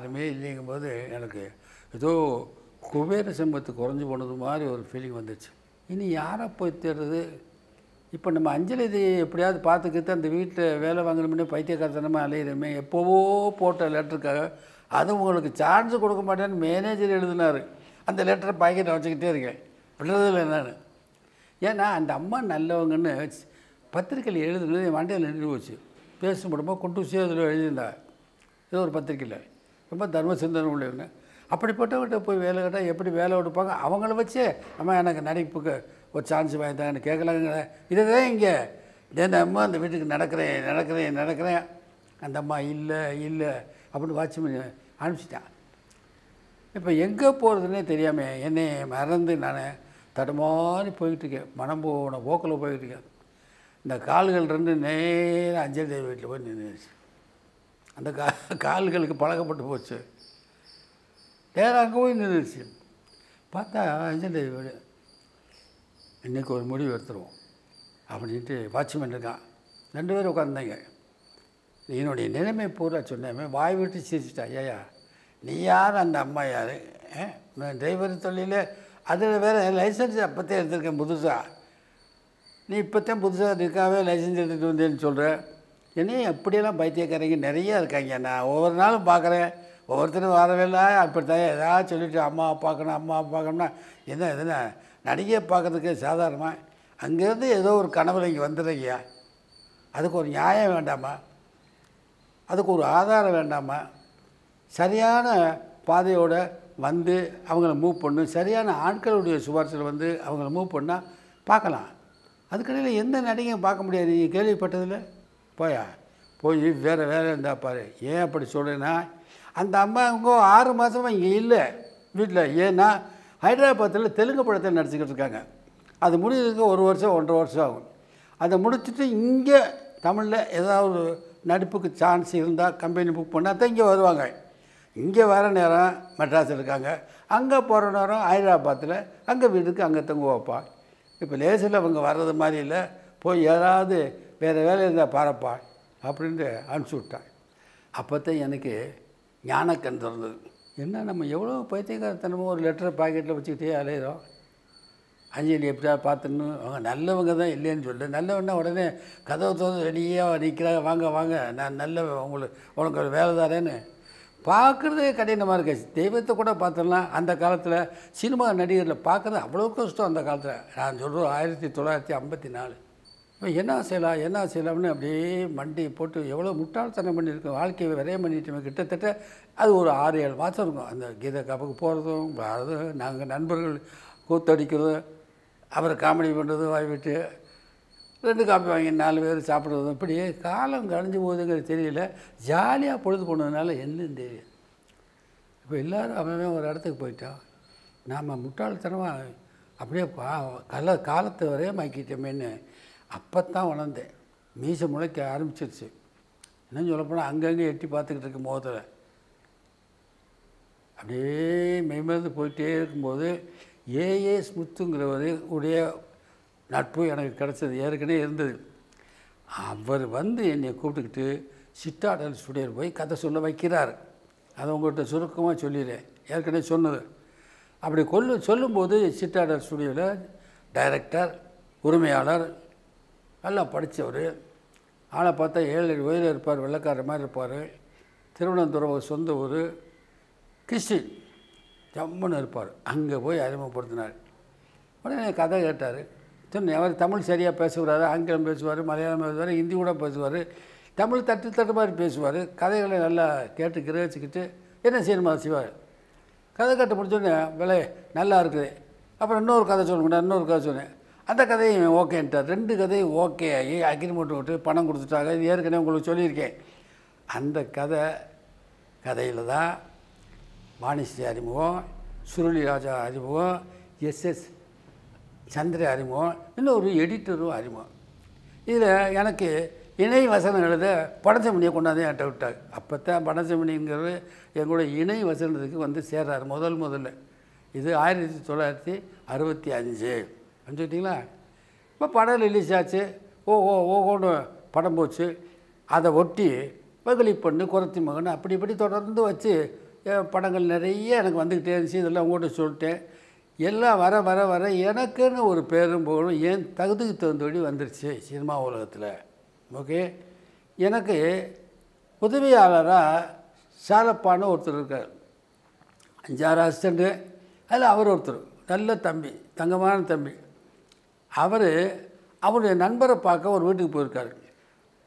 யாருமே இல்லைங்கும் போது எனக்கு ஏதோ குபேர சம்பத்து குறைஞ்சி போனது மாதிரி ஒரு ஃபீலிங் வந்துச்சு இனி யாரை போய் தேடுறது இப்போ நம்ம அஞ்சலி எப்படியாவது பார்த்துக்கிட்டு அந்த வீட்டில் வேலை வாங்கணும்னே பைத்தியக்காரத்தனமாக அலையிறமே எப்போவோ போட்ட லெட்டருக்காக அது உங்களுக்கு சான்ஸ் கொடுக்க மாட்டேன்னு மேனேஜர் எழுதினார் அந்த லெட்டரை பாக்கெட்டை வச்சுக்கிட்டே இருக்கேன் விடுறதில்ல நான் ஏன்னா அந்த அம்மா நல்லவங்கன்னு பத்திரிக்கையில் எழுதுனது என் வண்டியில் நின்று போச்சு பேசும் முடியுமோ கொண்டு அதில் எழுதியிருந்தா இது ஒரு பத்திரிக்கையில் ரொம்ப தர்ம சிந்தனை உள்ளவங்க அப்படிப்பட்டவர்கிட்ட போய் வேலை கேட்டால் எப்படி வேலை கொடுப்பாங்க அவங்கள வச்சே நம்ம எனக்கு நடிப்புக்கு ஒரு சான்ஸ் வாங்கிட்டாங்கன்னு கேட்கலாங்க இதை தான் இங்கே தினமும் அந்த வீட்டுக்கு நடக்கிறேன் நடக்கிறேன் நடக்கிறேன் அந்த அம்மா இல்லை இல்லை அப்படின்னு பண்ணி அனுப்பிச்சிட்டான் இப்போ எங்கே போகிறதுனே தெரியாமல் என்னை மறந்து நான் தடுமாறி இருக்கேன் மனம் போன போக்கில் இருக்கேன் இந்த கால்கள் ரெண்டு நேராக அஞ்சல் தேவி வீட்டில் போய் நின்றுச்சு அந்த கா கால்களுக்கு பழக்கப்பட்டு போச்சு நேராக அங்கே போய் நின்றுச்சு பார்த்தா இன்ஜினியர் வீடு இன்றைக்கி ஒரு முடிவு எடுத்துருவோம் அப்படின்ட்டு வாட்ச்மேன் இருக்கான் ரெண்டு பேரும் உட்காந்துங்க என்னுடைய நிலைமை பூரா சொன்னே வாய் விட்டு சிரிச்சிட்டா ஐயா நீ யார் அந்த அம்மா யார் டிரைவர் தொழில் அதில் வேறு லைசன்ஸ் அப்போத்தே எடுத்திருக்கேன் புதுசாக நீ இப்போத்தான் புதுசாக இருக்காவே லைசன்ஸ் எடுத்துகிட்டு வந்தேன்னு சொல்கிறேன் என்னையே எப்படியெல்லாம் பைத்தியக்காரங்க நிறையா இருக்காங்க நான் ஒவ்வொரு நாளும் பார்க்குறேன் ஒவ்வொருத்தரும் இல்லை அப்படித்தான் ஏதாவது சொல்லிவிட்டு அம்மாவை பார்க்கணும் அம்மாவை பார்க்கணும்னா என்ன எதுனா நடிகையை பார்க்குறதுக்கு சாதாரணமாக அங்கேருந்து ஏதோ ஒரு கனவில் இங்கே வந்துடுறீங்க அதுக்கு ஒரு நியாயம் வேண்டாமா அதுக்கு ஒரு ஆதாரம் வேண்டாமா சரியான பாதையோடு வந்து அவங்கள மூவ் பண்ணும் சரியான ஆட்களுடைய சிபாரிசில் வந்து அவங்கள மூவ் பண்ணால் பார்க்கலாம் அதுக்கடையில் எந்த நடிகையும் பார்க்க முடியாது நீங்கள் கேள்விப்பட்டதில்லை போயா போய் வேறு வேலை இருந்தால் பாரு ஏன் அப்படி சொல்கிறேன்னா அந்த அம்மா அவங்க ஆறு மாதமாக இங்கே இல்லை வீட்டில் ஏன்னா ஹைதராபாத்தில் தெலுங்கு படத்தை நடிச்சுக்கிட்டு இருக்காங்க அது முடிஞ்சதுக்கு ஒரு வருஷம் ஒன்றரை வருஷம் ஆகும் அதை முடிச்சுட்டு இங்கே தமிழில் ஏதாவது நடிப்புக்கு சான்ஸ் இருந்தால் கம்பெனி புக் பண்ணால் தான் இங்கே வருவாங்க இங்கே வர நேரம் மெட்ராஸில் இருக்காங்க அங்கே போகிற நேரம் ஹைதராபாத்தில் அங்கே வீட்டுக்கு அங்கே தங்குவாப்பா இப்போ லேசில் அவங்க வர்றது மாதிரி இல்லை போய் ஏதாவது வேறு வேலை இருந்தால் பாரப்பா அப்படின்ட்டு அனுப்பிச்சி விட்டான் அப்போ தான் எனக்கு ஞானக்கண் திறந்தது என்ன நம்ம எவ்வளோ பைத்தியக்காரத்தனமோ ஒரு லெட்டரை பாக்கெட்டில் வச்சுக்கிட்டே அலையிறோம் அஞ்சலி எப்படியா பார்த்துன்னு அவங்க நல்லவங்க தான் இல்லைன்னு சொல்லு நல்லவன்னா உடனே கதவை தோது ரெடியாக நிற்கிறாங்க வாங்க வாங்க நான் நல்ல உங்களுக்கு உனக்கு ஒரு வேலை தரேன்னு பார்க்குறது கடினமாக இருக்கு தெய்வத்தை கூட பார்த்துடலாம் அந்த காலத்தில் சினிமா நடிகரில் பார்க்குறது அவ்வளோ கஷ்டம் அந்த காலத்தில் நான் சொல்கிறோம் ஆயிரத்தி தொள்ளாயிரத்தி ஐம்பத்தி நாலு இப்போ என்ன செய்யலாம் என்ன செய்யலாம்னு அப்படியே மண்டி போட்டு எவ்வளோ முட்டாள்தனம் பண்ணியிருக்கோம் வாழ்க்கையை விரயம் பண்ணிட்டோமே கிட்டத்தட்ட அது ஒரு ஆறு ஏழு மாதம் இருக்கும் அந்த கீதை காப்புக்கு போகிறதும் வரதும் நாங்கள் நண்பர்கள் கூத்தடிக்கிறதும் அப்புறம் காமெடி பண்ணுறதும் வாய் விட்டு ரெண்டு காப்பி வாங்கி நாலு பேர் சாப்பிட்றதும் இப்படி காலம் கழிஞ்சு போகுதுங்கிறது தெரியல ஜாலியாக பொழுது போனதுனால என்னன்னு தெரியும் இப்போ எல்லோரும் அவன் ஒரு இடத்துக்கு போயிட்டோம் நாம் முட்டாள்தனமாக அப்படியே கல காலத்தை வரையே மாக்கிட்டோமேன்னு அப்போ தான் வளர்ந்தேன் மீசை முளைக்க ஆரம்பிச்சிருச்சு இன்னும் சொல்லப்போனால் அங்கங்கே எட்டி பார்த்துக்கிட்டு இருக்க முகத்தில் அப்படியே மெய்மருந்து போயிட்டே இருக்கும்போது ஏஏ ஸ்முத்துங்கிறவரு உடைய நட்பு எனக்கு கிடச்சது ஏற்கனவே இருந்தது அவர் வந்து என்னை கூப்பிட்டுக்கிட்டு சிட்டாடல் ஸ்டுடியோவில் போய் கதை சொல்ல வைக்கிறார் அதை உங்கள்கிட்ட சுருக்கமாக சொல்லிடுறேன் ஏற்கனவே சொன்னது அப்படி கொல்லு சொல்லும்போது சிட்டாடல் ஸ்டுடியோவில் டைரக்டர் உரிமையாளர் நல்லா படித்தவர் ஆளை பார்த்தா ஏழு வயதில் இருப்பார் வெள்ளக்காரர் மாதிரி இருப்பார் திருவனந்தபுரம் சொந்த ஊர் கிறிஸ்டின் ஜம்முன்னு இருப்பார் அங்கே போய் அறிமுகப்படுத்தினார் உடனே கதை கேட்டார் சொன்னேன் அவர் தமிழ் சரியாக பேசுகிறாரு ஆங்கிலம் பேசுவார் மலையாளம் பேசுவார் ஹிந்தி கூட பேசுவார் தமிழ் தட்டு தட்டு மாதிரி பேசுவார் கதைகளை நல்லா கேட்டு கிரகிச்சிக்கிட்டு என்ன செய்யணுமா செய்வார் கதை கட்டு முடிச்சோடனே விலை நல்லா இருக்குது அப்புறம் இன்னொரு கதை சொல்லணும் இன்னொரு கதை சொன்னேன் அந்த கதையும் ஓகேன்ட்டார் ரெண்டு கதையும் ஓகே ஆகி அக்ரிமெண்ட் விட்டு பணம் கொடுத்துட்டாங்க இது ஏற்கனவே உங்களுக்கு சொல்லியிருக்கேன் அந்த கதை கதையில் தான் வாணிசி அறிமுகம் சுருளி ராஜா அறிமுகம் எஸ்எஸ் சந்திர அறிமுகம் இன்னொரு எடிட்டரும் அறிமுகம் இதில் எனக்கு இணை வசனம் எழுத படஞ்சமணியை கொண்டாந்து என்கிட்ட விட்டார் அப்போ தான் படச்சமணிங்கிறது எங்களுடைய இணை வசனத்துக்கு வந்து சேர்றார் முதல் முதல்ல இது ஆயிரத்தி தொள்ளாயிரத்தி அறுபத்தி அஞ்சு அனுப்பிச்சுட்டிங்களா இப்போ படம் ரிலீஸ் ஆச்சு ஓ ஓ படம் போச்சு அதை ஒட்டி பகலி பண்ணு குரத்தி மகன் அப்படி இப்படி தொடர்ந்து வச்சு படங்கள் நிறைய எனக்கு வந்துக்கிட்டே இருந்துச்சு இதெல்லாம் உங்கள்கிட்ட சொல்லிட்டேன் எல்லாம் வர வர வர எனக்குன்னு ஒரு பேரும் போகணும் ஏன் தகுதிக்கு தகுந்தபடி வந்துருச்சு சினிமா உலகத்தில் ஓகே எனக்கு உதவியாளராக சாலப்பான ஒருத்தர் இருக்கார் அஞ்சாறு அசிஸ்டண்ட்டு அதில் அவர் ஒருத்தர் நல்ல தம்பி தங்கமான தம்பி அவர் அவருடைய நண்பரை பார்க்க ஒரு வீட்டுக்கு போயிருக்காரு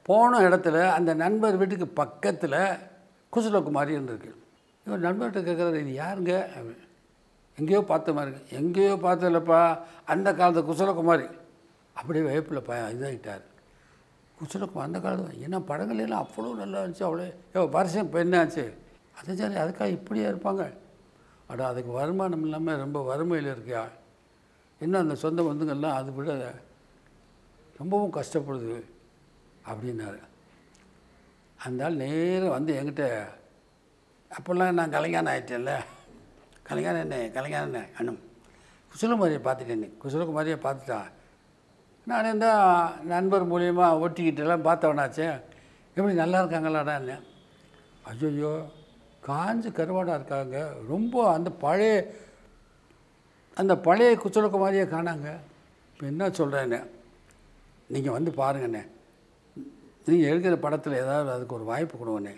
போன இடத்துல அந்த நண்பர் வீட்டுக்கு பக்கத்தில் குசுலகுமாரி இருந்திருக்கு இவர் நண்பர்கிட்ட கேட்குறாரு இது யாருங்க எங்கேயோ பார்த்த மாதிரி எங்கேயோ பார்த்ததில்லப்பா அந்த காலத்து குசலகுமாரி அப்படியே வயப்பில் ப இதாகிட்டார் குசலகுமார் அந்த காலத்து ஏன்னா படங்கள்லாம் அவ்வளோ நல்லா இருந்துச்சு அவ்வளோ ஏ வருஷம் இப்போ என்னாச்சு அது சரி அதுக்காக இப்படியே இருப்பாங்க அடா அதுக்கு வருமானம் இல்லாமல் ரொம்ப வறுமையில் இருக்கியா இன்னும் அந்த சொந்த பந்துங்கள்லாம் அது விட ரொம்பவும் கஷ்டப்படுது அப்படின்னாரு அந்த ஆள் நேரம் வந்து என்கிட்ட அப்போல்லாம் நான் கலைஞான ஆகிட்டேன்ல கலைஞான என்ன கலைஞான அண்ணும் குசலகுமாரியை பார்த்துட்டேன் குசலகுமாரியை பார்த்துட்டா நான் இருந்தால் நண்பர் மூலியமாக ஒட்டிக்கிட்டெல்லாம் பார்த்தவனாச்சே எப்படி நல்லா இருக்காங்களாடா என்ன ஐயோ காஞ்சி கருவாடாக இருக்காங்க ரொம்ப அந்த பழைய அந்த பழைய குச்சலுக்கு மாதிரியே காணாங்க இப்போ என்ன சொல்கிறேன்னு நீங்கள் வந்து பாருங்கண்ணே நீங்கள் எழுதுகிற படத்தில் ஏதாவது அதுக்கு ஒரு வாய்ப்பு கொடுங்கண்ணே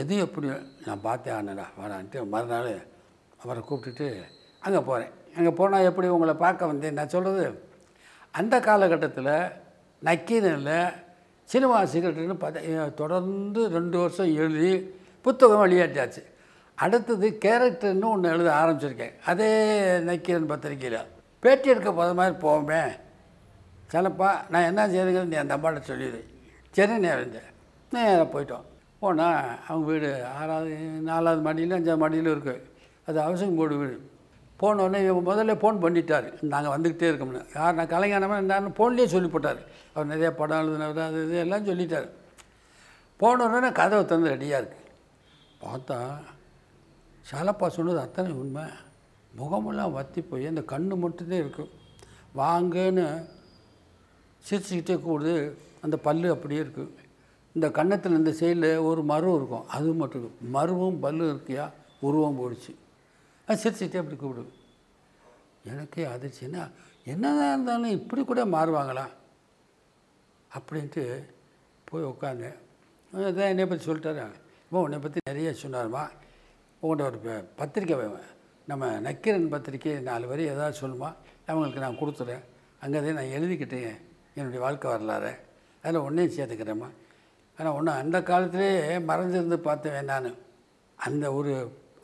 எது எப்படி நான் பார்த்தேன் ஆனடா வரான்ட்டு மறுநாள் அவரை கூப்பிட்டுட்டு அங்கே போகிறேன் அங்கே போனால் எப்படி உங்களை பார்க்க வந்தேன் நான் சொல்கிறது அந்த காலகட்டத்தில் நக்கீரனில் சினிமா சிகரெட்டுன்னு பார்த்தேன் தொடர்ந்து ரெண்டு வருஷம் எழுதி புத்தகம் வெளியாட்டியாச்சு அடுத்தது கேரக்டர்னு ஒன்று எழுத ஆரம்பிச்சிருக்கேன் அதே நக்கீரன் பத்திரிக்கையில் பேட்டி எடுக்க போத மாதிரி போவோமே சிலப்பா நான் என்ன செய்யுதுங்கிறது நீ அந்த அம்மாட்ட சொல்லிடு சென்னை நேரம் நேராக போயிட்டோம் போனால் அவங்க வீடு ஆறாவது நாலாவது மடியில் அஞ்சாவது மாடியில் இருக்குது அது அவசியம் போடு வீடு போனோடனே இவன் முதல்ல ஃபோன் பண்ணிட்டார் நாங்கள் வந்துக்கிட்டே இருக்கோம்னு யார் நான் கலைஞானமாக நான் ஃபோன்லேயே சொல்லிப்பட்டார் அவர் நிறைய படம் எழுதுனவர் அது இது எல்லாம் சொல்லிட்டார் போனோடனே கதவை தந்து ரெடியாக இருக்குது பார்த்தா சலப்பா சொன்னது அத்தனை உண்மை முகமெல்லாம் வத்தி போய் அந்த கண்ணு மட்டும்தான் இருக்கும் வாங்கன்னு சிரிச்சுக்கிட்டே கூடுது அந்த பல் அப்படியே இருக்கும் இந்த கன்னத்தில் இந்த சைடில் ஒரு மரம் இருக்கும் அது மட்டும் இருக்கும் மருவும் பல்லும் இருக்கியா உருவம் போடுச்சு அது சிரிச்சுக்கிட்டே அப்படி கூப்பிடுது எனக்கே அதிர்ச்சின்னா என்னதான் இருந்தாலும் இப்படி கூட மாறுவாங்களா அப்படின்ட்டு போய் உட்காந்து இதான் என்னை பற்றி சொல்லிட்டாரு இப்போ உன்னை பற்றி நிறைய சொன்னார்மா உங்கள்கிட்ட ஒரு பத்திரிக்கை நம்ம நக்கீரன் பத்திரிக்கை நாலு வரி ஏதாவது சொல்லுமா அவங்களுக்கு நான் கொடுத்துட்றேன் அங்கேதே நான் எழுதிக்கிட்டேன் என்னுடைய வாழ்க்கை வரலாறு அதில் ஒன்றையும் சேர்த்துக்கிறேம்மா ஆனால் ஒன்று அந்த காலத்திலே மறைஞ்சிருந்து பார்த்தேன் நான் அந்த ஒரு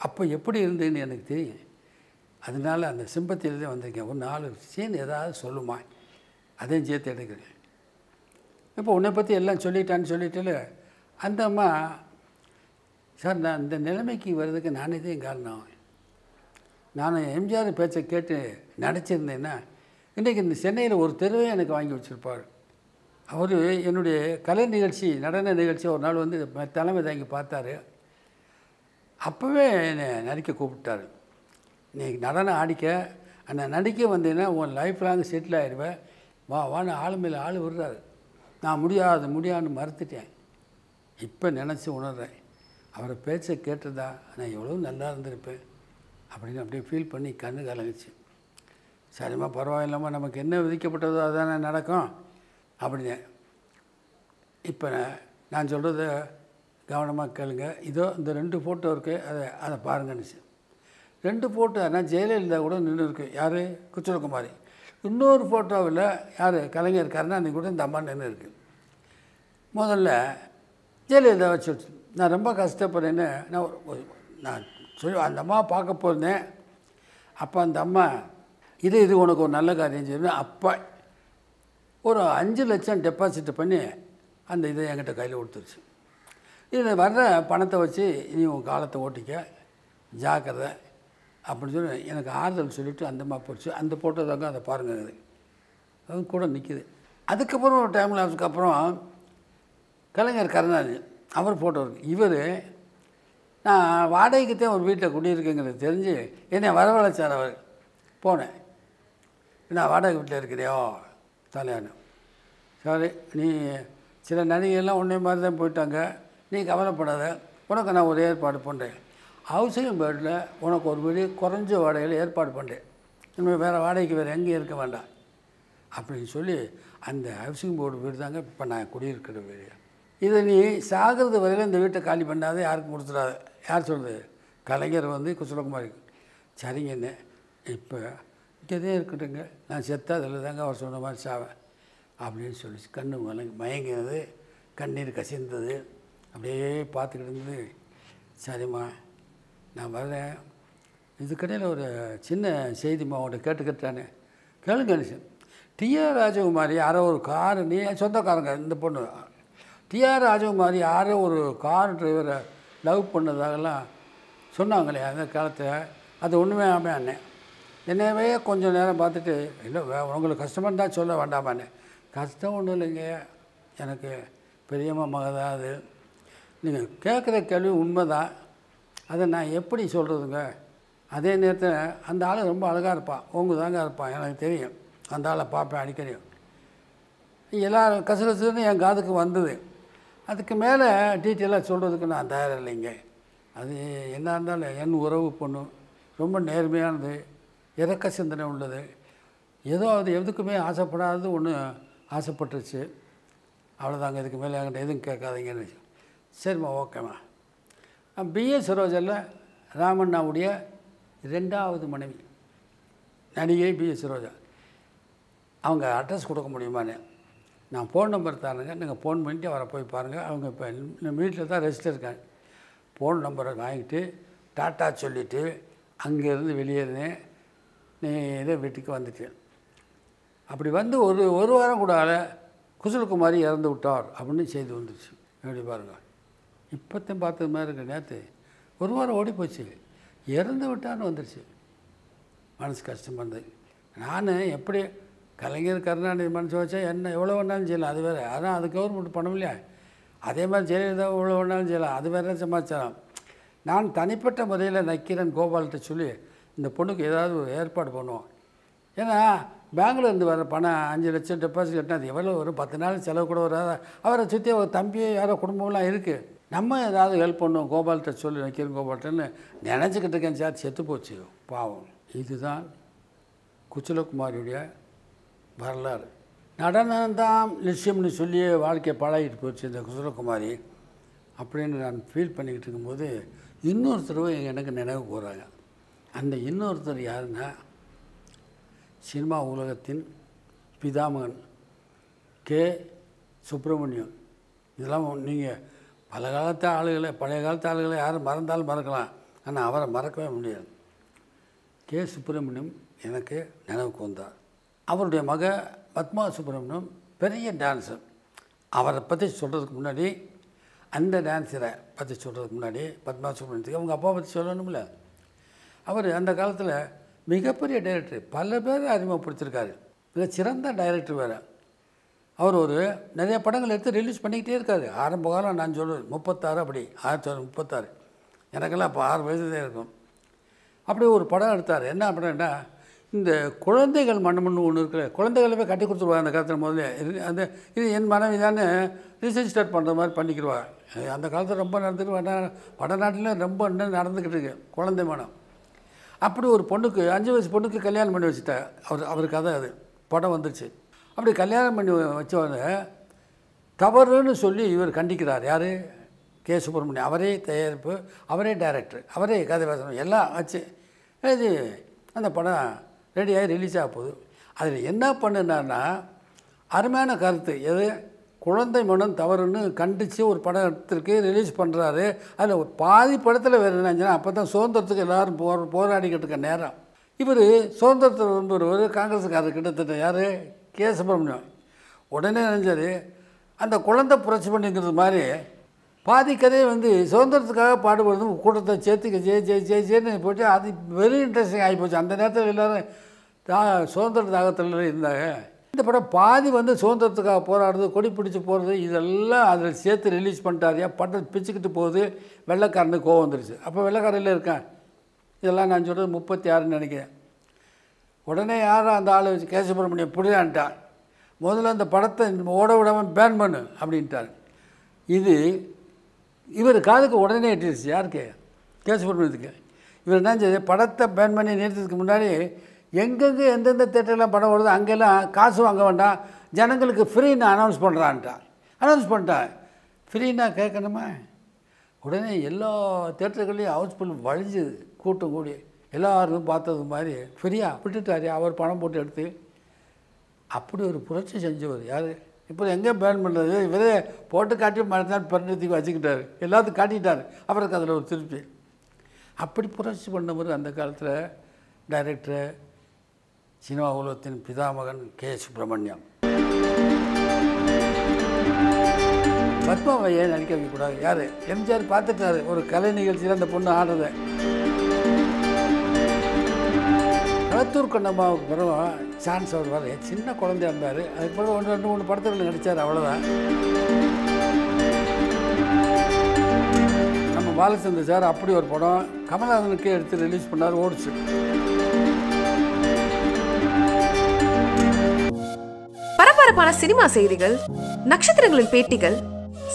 அப்போ எப்படி இருந்தேன்னு எனக்கு தெரியும் அதனால அந்த சிம்பத்தியிலே வந்திருக்கேன் ஒரு நாலு சீன் ஏதாவது சொல்லுமா அதையும் சேர்த்து எடுக்கிறேன் இப்போ உன்னை பற்றி எல்லாம் சொல்லிட்டான்னு சொல்லிட்டு அந்த அம்மா சார் நான் இந்த நிலைமைக்கு வர்றதுக்கு நானே தான் காரணம் நான் எம்ஜிஆர் பேச்சை கேட்டு நடிச்சிருந்தேன்னா இன்றைக்கி இந்த சென்னையில் ஒரு தெருவே எனக்கு வாங்கி வச்சுருப்பார் அவர் என்னுடைய கலை நிகழ்ச்சி நடன நிகழ்ச்சி ஒரு நாள் வந்து தலைமை தாங்கி பார்த்தார் அப்போவே என்னை நடிக்க கூப்பிட்டார் நீ நடனம் ஆடிக்க அந்த நடிக்க வந்தீங்கன்னா உன் லைஃப் லாங் செட்டில் ஆகிடுவேன் வா வான்னு ஆள் மேலே ஆள் விடுறாரு நான் முடியாது முடியாதுன்னு மறுத்துட்டேன் இப்போ நினச்சி உணர்றேன் அவரை பேச்சை கேட்டதா நான் எவ்வளோ நல்லா இருந்திருப்பேன் அப்படின்னு அப்படியே ஃபீல் பண்ணி கண்ணு கலங்கிச்சு சரிம்மா பரவாயில்லாமல் நமக்கு என்ன விதிக்கப்பட்டதோ அதானே நடக்கும் அப்படின்னு இப்போ நான் சொல்கிறத கவனமாக கேளுங்க இதோ இந்த ரெண்டு ஃபோட்டோ இருக்குது அதை அதை பாருங்கன்னு ரெண்டு ஃபோட்டோ நான் ஜெயலலிதா கூட நின்று இருக்கு யார் குச்சலகுமாரி இன்னொரு ஃபோட்டோவில் யார் கலைஞர் கருணாநிதி கூட இந்த அம்மா நின்று இருக்குது முதல்ல ஜெயலலிதா வச்சு நான் ரொம்ப கஷ்டப்படுறேன்னு நான் நான் சொல்லி அந்த அம்மா பார்க்க போயிருந்தேன் அப்போ அந்த அம்மா இது இது உனக்கு ஒரு நல்ல காரியம் சொல்லி அப்போ ஒரு அஞ்சு லட்சம் டெபாசிட் பண்ணி அந்த இதை என்கிட்ட கையில் கொடுத்துருச்சு இதில் வர்ற பணத்தை வச்சு இனி உன் காலத்தை ஓட்டிக்க ஜாக்கிரதை அப்படின்னு சொல்லி எனக்கு ஆறுதல் சொல்லிவிட்டு அந்த மாதிரி போச்சு அந்த தாங்க அதை பாருங்கள் அது அது கூட நிற்கிது அதுக்கப்புறம் ஒரு டைம் லாப்ஸ்க்கு அப்புறம் கலைஞர் கருணாநிதி அவர் ஃபோட்டோ இருக்குது இவர் நான் வாடகைக்குத்தான் ஒரு வீட்டில் குடியிருக்குங்கிறது தெரிஞ்சு என்னை வரவழைச்சார் அவர் போனேன் நான் வாடகை வீட்டில் இருக்கிறியோ தலையானு சாரி நீ சில நடிகைகள்லாம் உன்னை மாதிரி தான் போயிட்டாங்க நீ கவலைப்படாத உனக்கு நான் ஒரு ஏற்பாடு பண்ணுறேன் ஹவுசிங் பேர்டில் உனக்கு ஒரு வீடு குறைஞ்ச வாடகையில் ஏற்பாடு பண்ணுறேன் இனிமேல் வேறு வாடகைக்கு வேறு எங்கேயும் இருக்க வேண்டாம் அப்படின்னு சொல்லி அந்த ஹவுசிங் போர்டு வீடு தாங்க இப்போ நான் குடியிருக்கிற வீடு இதை நீ சாகிறது வரையில் இந்த வீட்டை காலி பண்ணாத யாருக்கும் கொடுத்துடாத யார் சொல்கிறது கலைஞர் வந்து குசலகுமாரி சரிங்கண்ணே இப்போ இங்கேதே இருக்கட்டுங்க நான் செத்தா அதில் தாங்க அவர் சொன்ன மாதிரி சாவேன் அப்படின்னு சொல்லிச்சு கண்ணு மலங்கு மயங்கினது கண்ணீர் கசிந்தது அப்படியே பார்த்துக்கிட்டு இருந்தது சரிம்மா நான் வர்றேன் இதுக்கடையில் ஒரு சின்ன செய்திம்மா அவங்கள்ட்ட கேட்டுக்கிட்டானே கேளுங்க டிஆர் ராஜகுமாரி யாரோ ஒரு கார் நீ சொந்தக்காரங்க இந்த பொண்ணு டிஆர் ராஜு மாதிரி யாரோ ஒரு கார் டிரைவரை லவ் பண்ணதாகலாம் சொன்னாங்களே அந்த காலத்தில் அது ஒன்றுமே ஆமே அண்ணேன் என்னவே கொஞ்சம் நேரம் பார்த்துட்டு இல்லை உங்களுக்கு கஷ்டமாக தான் சொல்ல வேண்டாமான்னு கஷ்டம் ஒன்றும் இல்லைங்க எனக்கு பெரியம்மா மகதா அது நீங்கள் கேட்குற கேள்வி உண்மை தான் அதை நான் எப்படி சொல்கிறதுங்க அதே நேரத்தில் அந்த ஆள் ரொம்ப அழகாக இருப்பான் உங்க தாங்க இருப்பான் எனக்கு தெரியும் அந்த ஆளை பார்ப்பேன் அடிக்கடி எல்லோரும் கசு என் காதுக்கு வந்தது அதுக்கு மேலே டீட்டெயிலாக சொல்கிறதுக்கு நான் தயாராக இல்லைங்க அது என்ன இருந்தாலும் என் உறவு பொண்ணு ரொம்ப நேர்மையானது இறக்க சிந்தனை உள்ளது ஏதோ அது எதுக்குமே ஆசைப்படாதது ஒன்று ஆசைப்பட்டுருச்சு அவ்வளோதாங்க இதுக்கு மேலே என்கிட்ட எதுவும் கேட்காதீங்கன்னு சரிம்மா ஓகேம்மா பிஏ சரோஜரில் ராமண்ணாவுடைய ரெண்டாவது மனைவி நடிகை பிஏ சரோஜா அவங்க அட்ரஸ் கொடுக்க முடியுமான்னு நான் ஃபோன் நம்பர் தரேங்க நீங்கள் ஃபோன் பண்ணிட்டு அவரை போய் பாருங்கள் அவங்க இப்போ நம்ம வீட்டில் தான் ரெஸ்ட் இருக்காங்க ஃபோன் நம்பரை வாங்கிட்டு டாட்டா சொல்லிவிட்டு அங்கேருந்து வெளியேறினேன் நீ இதை வீட்டுக்கு வந்துட்டேன் அப்படி வந்து ஒரு ஒரு வாரம் கூட குசல்குமாரி இறந்து விட்டார் அப்படின்னு செய்து வந்துருச்சு எப்படி பாருங்கள் இப்போத்தையும் பார்த்தது மாதிரி இருக்கு நேற்று ஒரு வாரம் ஓடி போச்சு இறந்து விட்டான்னு வந்துருச்சு மனசு கஷ்டமாக இருந்தது நான் எப்படி கலைஞர் கருணாநிதி மனசு வச்சா என்ன எவ்வளோ வேணாலும் செய்யலாம் அது வேறு அதான் அது கவர்மெண்ட் பண்ண இல்லையா அதே மாதிரி ஜெயலலிதா எவ்வளோ வேணாலும் செய்யலாம் அது வேறு சமாச்சாரம் நான் தனிப்பட்ட முறையில் நக்கிறேன் கோபால்கிட்ட சொல்லி இந்த பொண்ணுக்கு ஏதாவது ஒரு ஏற்பாடு பண்ணுவோம் ஏன்னா பெங்களூர்லேருந்து வர பணம் அஞ்சு லட்சம் டெபாசிட் கட்டினா அது எவ்வளோ வரும் பத்து நாள் செலவு கூட வராத அவரை சுற்றி ஒரு தம்பி யாரோ குடும்பம்லாம் இருக்குது நம்ம ஏதாவது ஹெல்ப் பண்ணுவோம் கோபால்கிட்ட சொல்லி நக்கிறேன் கோபால்கிட்டன்னு நினச்சிக்கிட்டு இருக்கேன் சார் செத்து போச்சு பாவம் இதுதான் குச்சலகுமாரியுடைய வரலாறு நடனம்தான் லட்சியம்னு சொல்லி வாழ்க்கை பழகிட்டு போச்சு இந்த குசுரகுமாரி அப்படின்னு நான் ஃபீல் பண்ணிக்கிட்டு இருக்கும்போது இன்னொருத்தரும் எனக்கு நினைவு கூறாங்க அந்த இன்னொருத்தர் யாருன்னா சினிமா உலகத்தின் பிதாமகன் கே சுப்பிரமணியம் இதெல்லாம் நீங்கள் பல காலத்து ஆளுகளை பழைய காலத்து ஆளுகளை யாரும் மறந்தாலும் மறக்கலாம் ஆனால் அவரை மறக்கவே முடியாது கே சுப்பிரமணியம் எனக்கு நினைவு வந்தார் அவருடைய மக பத்மா சுப்பிரமணியம் பெரிய டான்ஸர் அவரை பற்றி சொல்கிறதுக்கு முன்னாடி அந்த டான்ஸரை பற்றி சொல்கிறதுக்கு முன்னாடி பத்மா சுப்பிரமணியத்துக்கு அவங்க அப்பா பற்றி சொல்லணும்ல அவர் அந்த காலத்தில் மிகப்பெரிய டைரக்டர் பல பேர் அறிமுகப்படுத்தியிருக்காரு மிக சிறந்த டைரக்டர் வேறு அவர் ஒரு நிறைய படங்கள் எடுத்து ரிலீஸ் பண்ணிக்கிட்டே இருக்காரு ஆரம்ப காலம் நான் சொல்லுவேன் முப்பத்தாறு அப்படி ஆயிரத்தி தொள்ளாயிரத்தி முப்பத்தாறு எனக்கெல்லாம் அப்போ ஆறு தான் இருக்கும் அப்படி ஒரு படம் எடுத்தார் என்ன படம்னா இந்த குழந்தைகள் மனம்னு ஒன்று இருக்கிற குழந்தைகளவே கட்டி கொடுத்துருவாங்க அந்த காலத்தில் முதல்ல அந்த இது என் மனைவி தானே ரிஜிஸ்டர் பண்ணுற மாதிரி பண்ணிக்கிடுவாங்க அந்த காலத்தில் ரொம்ப நடந்துட்டு வட வடநாட்டில் ரொம்ப இன்னும் நடந்துக்கிட்டு இருக்கு குழந்தை மனம் அப்படி ஒரு பொண்ணுக்கு அஞ்சு வயசு பொண்ணுக்கு கல்யாணம் பண்ணி வச்சுட்டேன் அவர் அவர் கதை அது படம் வந்துருச்சு அப்படி கல்யாணம் பண்ணி வச்சவொடனே தவறுன்னு சொல்லி இவர் கண்டிக்கிறார் யார் கே சுப்பிரமணியம் அவரே தயாரிப்பு அவரே டைரக்டர் அவரே கதை பேசணும் எல்லாம் ஆச்சு இது அந்த படம் ரெடியாகி ரிலீஸ் ஆக போகுது அதில் என்ன பண்ணுனா அருமையான கருத்து எது குழந்தை மனம் தவறுன்னு கண்டித்து ஒரு படத்திற்கு ரிலீஸ் பண்ணுறாரு அதில் ஒரு பாதி படத்தில் வேறு என்னஞ்சுன்னா அப்போ தான் சுதந்திரத்துக்கு எல்லோரும் போ போராடிக்கிட்டு இருக்க நேரம் இவர் சுதந்திரத்தை விரும்புகிறவர் காங்கிரஸுக்காரர் கிட்டத்தட்ட யார் கே சுப்பிரமணியம் உடனே நினைஞ்சார் அந்த குழந்தை புரட்சி பண்ணிங்கிறது மாதிரி பாதி கதையை வந்து சுதந்திரத்துக்காக பாடுபடுறது கூட்டத்தை சேர்த்துக்க ஜெய ஜெய ஜெய ஜேன்னு போயிட்டு அது வெரி இன்ட்ரெஸ்டிங் ஆகிப்போச்சு அந்த நேரத்தில் எல்லோரும் தா சுதந்திர தாகத்தில் இருந்தாங்க இந்த படம் பாதி வந்து சுதந்திரத்துக்காக போராடுறது கொடி பிடிச்சி போகிறது இதெல்லாம் அதில் சேர்த்து ரிலீஸ் பண்ணிட்டாரியா பட்டம் பிச்சுக்கிட்டு போகுது வெள்ளைக்காரனுக்கு கோவம் வந்துருச்சு அப்போ வெள்ளைக்காரில் இருக்கேன் இதெல்லாம் நான் சொல்கிறது முப்பத்தி ஆறுன்னு நினைக்கிறேன் உடனே யாரும் அந்த ஆள் வச்சு கேசுப்ரமணியம் பிடிலான்ட்டான் முதல்ல அந்த படத்தை ஓட விடாமல் பேன் பண்ணு அப்படின்ட்டார் இது இவர் காதுக்கு உடனே எட்டிடுச்சு யாருக்கு கேஸ் பண்ணுறதுக்கு இவர் என்ன செய்ய படத்தை பேன் பண்ணி நிறுத்ததுக்கு முன்னாடி எங்கெங்கே எந்தெந்த தேட்டர்லாம் படம் வருதோ அங்கெல்லாம் காசு வாங்க வேண்டாம் ஜனங்களுக்கு ஃப்ரீன்னு அனௌன்ஸ் பண்ணுறான்ட்டான் அனௌன்ஸ் பண்ணிட்டான் ஃப்ரீன்னா கேட்கணுமா உடனே எல்லா தேட்டர்களையும் ஹவுஸ்ஃபுல் வழிஞ்சுது கூட்டம் கூடி எல்லோரும் பார்த்தது மாதிரி ஃப்ரீயாக விட்டுட்டார் அவர் பணம் போட்டு எடுத்து அப்படி ஒரு புரட்சி செஞ்சவர் யார் இப்போ எங்கே பேன் பண்ணுறது இவரே போட்டு காட்டி மறுநாள் பரிணத்தி வச்சுக்கிட்டார் எல்லாத்தையும் காட்டிக்கிட்டார் அவருக்கு அதில் ஒரு திருப்பி அப்படி புரட்சி பண்ணவர் அந்த காலத்தில் டைரக்டர் சினிமா உலகத்தின் பிதாமகன் கே சுப்பிரமணியம் பத்மாவை ஏன் நடிக்க வைக்கக்கூடாது யார் எம்ஜிஆர் பார்த்துட்டாரு ஒரு கலை நிகழ்ச்சியில் அந்த பொண்ணு ஆடுறதை சேத்தூர் கண்ணம்மாவுக்கு பிறகு சான்ஸ் அவர் வரல சின்ன குழந்தை இருந்தார் அதுக்கு பிறகு ஒன்று ரெண்டு மூணு படத்தில் நடித்தார் அவ்வளோதான் நம்ம பாலச்சந்திர சார் அப்படி ஒரு படம் கமல்ஹாசனுக்கே எடுத்து ரிலீஸ் பண்ணார் ஓடிச்சு பரபரப்பான சினிமா செய்திகள் நட்சத்திரங்களின் பேட்டிகள்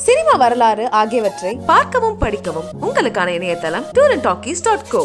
சினிமா வரலாறு ஆகியவற்றை பார்க்கவும் படிக்கவும் உங்களுக்கான இணையதளம் tour and talkies dot go